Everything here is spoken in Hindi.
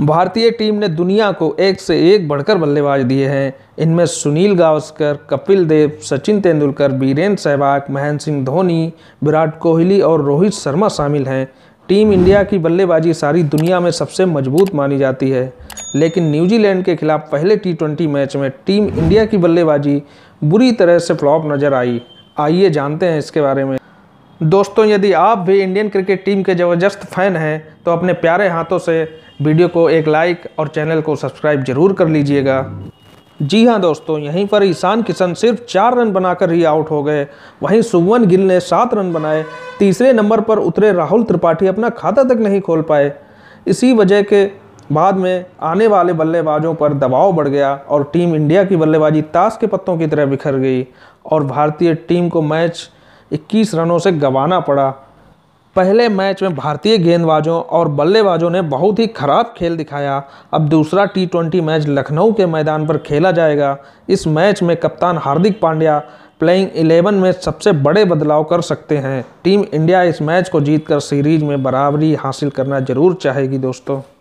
भारतीय टीम ने दुनिया को एक से एक बढ़कर बल्लेबाज दिए हैं इनमें सुनील गावस्कर कपिल देव सचिन तेंदुलकर बीरेंद्र सहवाग महेंद्र सिंह धोनी विराट कोहली और रोहित शर्मा शामिल हैं टीम इंडिया की बल्लेबाजी सारी दुनिया में सबसे मजबूत मानी जाती है लेकिन न्यूजीलैंड के खिलाफ पहले टी मैच में टीम इंडिया की बल्लेबाजी बुरी तरह से फ्लॉप नज़र आई आइए जानते हैं इसके बारे में दोस्तों यदि आप भी इंडियन क्रिकेट टीम के ज़बरदस्त फ़ैन हैं तो अपने प्यारे हाथों से वीडियो को एक लाइक और चैनल को सब्सक्राइब जरूर कर लीजिएगा जी हां दोस्तों यहीं पर ईशान किशन सिर्फ चार रन बनाकर ही आउट हो गए वहीं सुवन गिल ने सात रन बनाए तीसरे नंबर पर उतरे राहुल त्रिपाठी अपना खाता तक नहीं खोल पाए इसी वजह के बाद में आने वाले बल्लेबाजों पर दबाव बढ़ गया और टीम इंडिया की बल्लेबाजी ताश के पत्तों की तरह बिखर गई और भारतीय टीम को मैच इक्कीस रनों से गंवाना पड़ा पहले मैच में भारतीय गेंदबाजों और बल्लेबाजों ने बहुत ही खराब खेल दिखाया अब दूसरा टी ट्वेंटी मैच लखनऊ के मैदान पर खेला जाएगा इस मैच में कप्तान हार्दिक पांड्या प्लेइंग 11 में सबसे बड़े बदलाव कर सकते हैं टीम इंडिया इस मैच को जीतकर सीरीज में बराबरी हासिल करना ज़रूर चाहेगी दोस्तों